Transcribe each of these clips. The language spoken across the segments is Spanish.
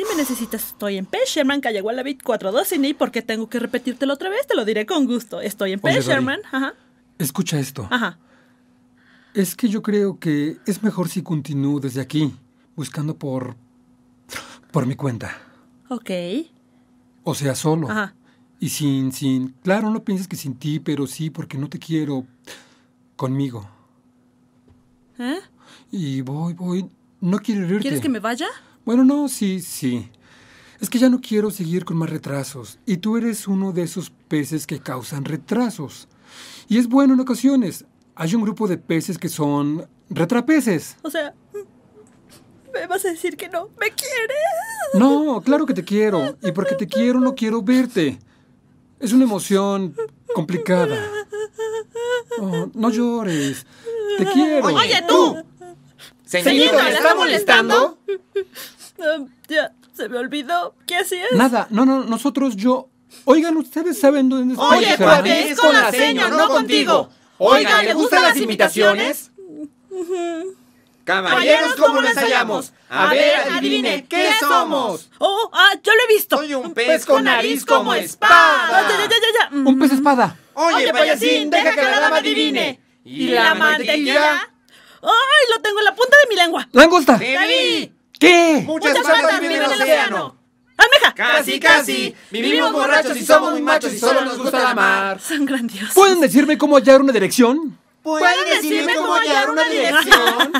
Si me necesitas, estoy en P. Sherman, Calle bit 412 y ni porque tengo que repetírtelo otra vez, te lo diré con gusto. Estoy en P. Sherman. Ajá. Escucha esto. Ajá. Es que yo creo que es mejor si continúo desde aquí, buscando por. por mi cuenta. Ok. O sea, solo. Ajá. Y sin, sin. Claro, no pienses que sin ti, pero sí, porque no te quiero. conmigo. ¿Eh? Y voy, voy. No quiero irte. ¿Quieres que me vaya? Bueno, no, sí, sí. Es que ya no quiero seguir con más retrasos, y tú eres uno de esos peces que causan retrasos. Y es bueno en ocasiones. Hay un grupo de peces que son retrapeces. O sea, me vas a decir que no me quieres. No, claro que te quiero. Y porque te quiero no quiero verte. Es una emoción complicada. Oh, no llores. Te quiero. Oye, tú. Señorita, me está molestando? ya, se me olvidó. ¿Qué así es? Nada, no, no, nosotros yo. Oigan, ustedes saben dónde está. Oye, padre, pues, es con la seña, no contigo. Oigan, ¿le gustan las imitaciones? Caballeros, ¿cómo nos hallamos? A ver, adivine, ¿qué somos? Oh, ah, yo lo he visto. Soy un pez con nariz como espada. Oh, ya, ya, ya, un pez espada. Mm. Oye, pues, payasín, deja que la dama adivine. ¿Y la mantequilla? ¡Ay, lo tengo en la punta de mi lengua! ¡Langosta! mí! ¿Qué? Muchas, Muchas patas, océano. ¡Almeja! Casi, casi. Vivimos borrachos y somos muy machos y solo nos gusta la mar. Son grandiosos. ¿Pueden decirme cómo hallar una dirección? ¿Pueden decirme cómo hallar una dirección?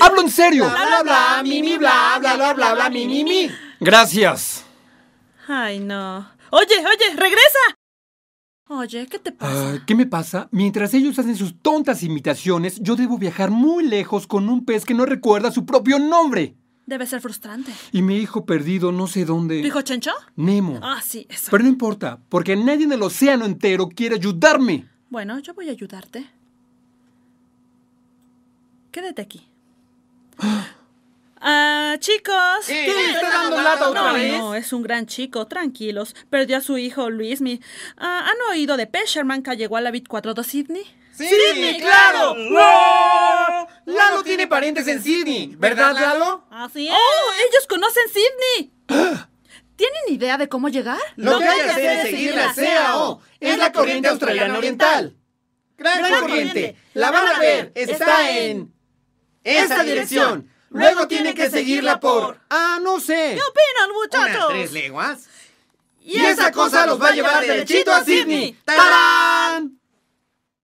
¡Hablo en serio! Bla, bla, bla, bla, bla, bla, bla, bla, mi, Gracias. Ay, no. Oye, oye, regresa. Oye, ¿qué te pasa? Ah, ¿Qué me pasa? Mientras ellos hacen sus tontas imitaciones, yo debo viajar muy lejos con un pez que no recuerda su propio nombre. Debe ser frustrante. Y mi hijo perdido, no sé dónde. ¿Tu hijo Chencho? Nemo. Ah, sí, eso. Pero no importa, porque nadie en el océano entero quiere ayudarme. Bueno, yo voy a ayudarte. Quédate aquí. Ah, chicos. dando no, No, es un gran chico, tranquilos. Perdió a su hijo Luis. Ah, ¿Han oído de Pesherman que llegó a la Bit 4 de Sydney? ¡Sí, claro! Lalo tiene parientes en Sydney, ¿verdad, Lalo? Así ¡Oh! ¡Ellos conocen Sydney! ¿Tienen idea de cómo llegar? Lo, que hay que hacer es seguir la CAO. Es la corriente australiana oriental. Gran, corriente. La van a ver. Está en... Esa dirección. Luego tienen que seguirla por... Ah, no sé. ¿Qué opinan, muchachos? tres leguas. Y, esa cosa los va a llevar derechito a Sydney. ¡Tarán!